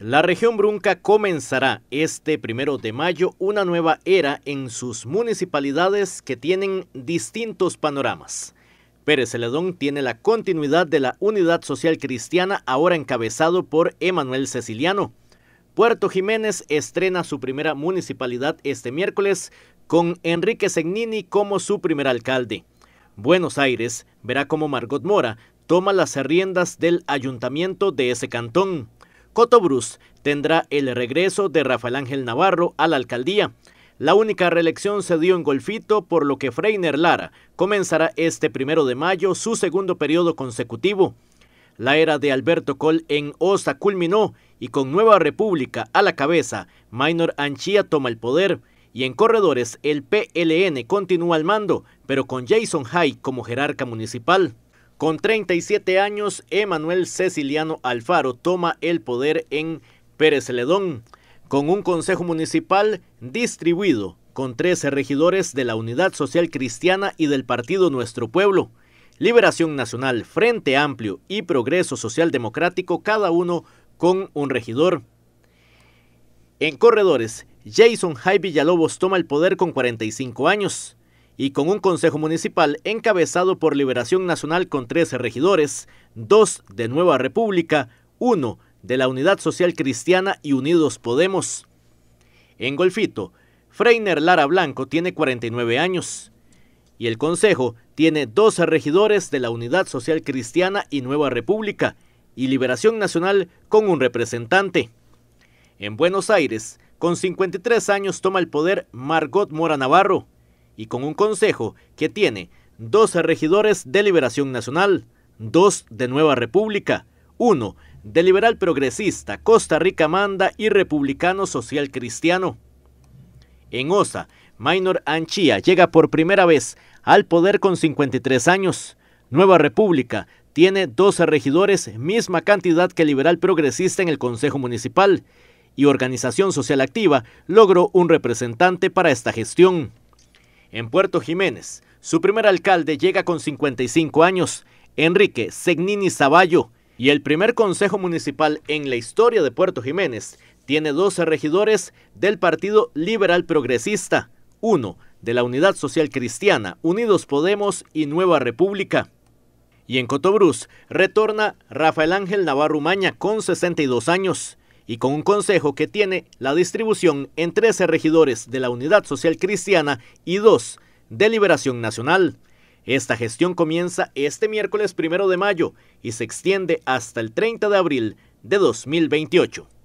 La región Brunca comenzará este primero de mayo una nueva era en sus municipalidades que tienen distintos panoramas. Pérez Celedón tiene la continuidad de la Unidad Social Cristiana ahora encabezado por Emanuel Ceciliano. Puerto Jiménez estrena su primera municipalidad este miércoles con Enrique Segnini como su primer alcalde. Buenos Aires verá cómo Margot Mora toma las riendas del ayuntamiento de ese cantón. Bruce tendrá el regreso de Rafael Ángel Navarro a la alcaldía. La única reelección se dio en Golfito, por lo que Freiner Lara comenzará este primero de mayo su segundo periodo consecutivo. La era de Alberto Col en Osa culminó y con Nueva República a la cabeza, Minor Anchía toma el poder y en corredores el PLN continúa al mando, pero con Jason High como jerarca municipal. Con 37 años, Emanuel Ceciliano Alfaro toma el poder en Pérez Ledón, con un consejo municipal distribuido con 13 regidores de la Unidad Social Cristiana y del partido Nuestro Pueblo, Liberación Nacional, Frente Amplio y Progreso Social Democrático, cada uno con un regidor. En corredores, Jason Jai Villalobos toma el poder con 45 años y con un Consejo Municipal encabezado por Liberación Nacional con 13 regidores, dos de Nueva República, uno de la Unidad Social Cristiana y Unidos Podemos. En Golfito, Freiner Lara Blanco tiene 49 años y el Consejo tiene 12 regidores de la Unidad Social Cristiana y Nueva República y Liberación Nacional con un representante. En Buenos Aires, con 53 años toma el poder Margot Mora Navarro, y con un consejo que tiene 12 regidores de Liberación Nacional, dos de Nueva República, uno de Liberal Progresista Costa Rica Manda y Republicano Social Cristiano. En OSA, Minor Anchía llega por primera vez al poder con 53 años. Nueva República tiene 12 regidores, misma cantidad que Liberal Progresista en el Consejo Municipal, y Organización Social Activa logró un representante para esta gestión. En Puerto Jiménez, su primer alcalde llega con 55 años, Enrique Segnini Zavallo, y el primer consejo municipal en la historia de Puerto Jiménez tiene 12 regidores del Partido Liberal Progresista, uno de la Unidad Social Cristiana, Unidos Podemos y Nueva República. Y en Cotobruz retorna Rafael Ángel Navarro Maña con 62 años y con un consejo que tiene la distribución en 13 regidores de la Unidad Social Cristiana y 2 de Liberación Nacional. Esta gestión comienza este miércoles primero de mayo y se extiende hasta el 30 de abril de 2028.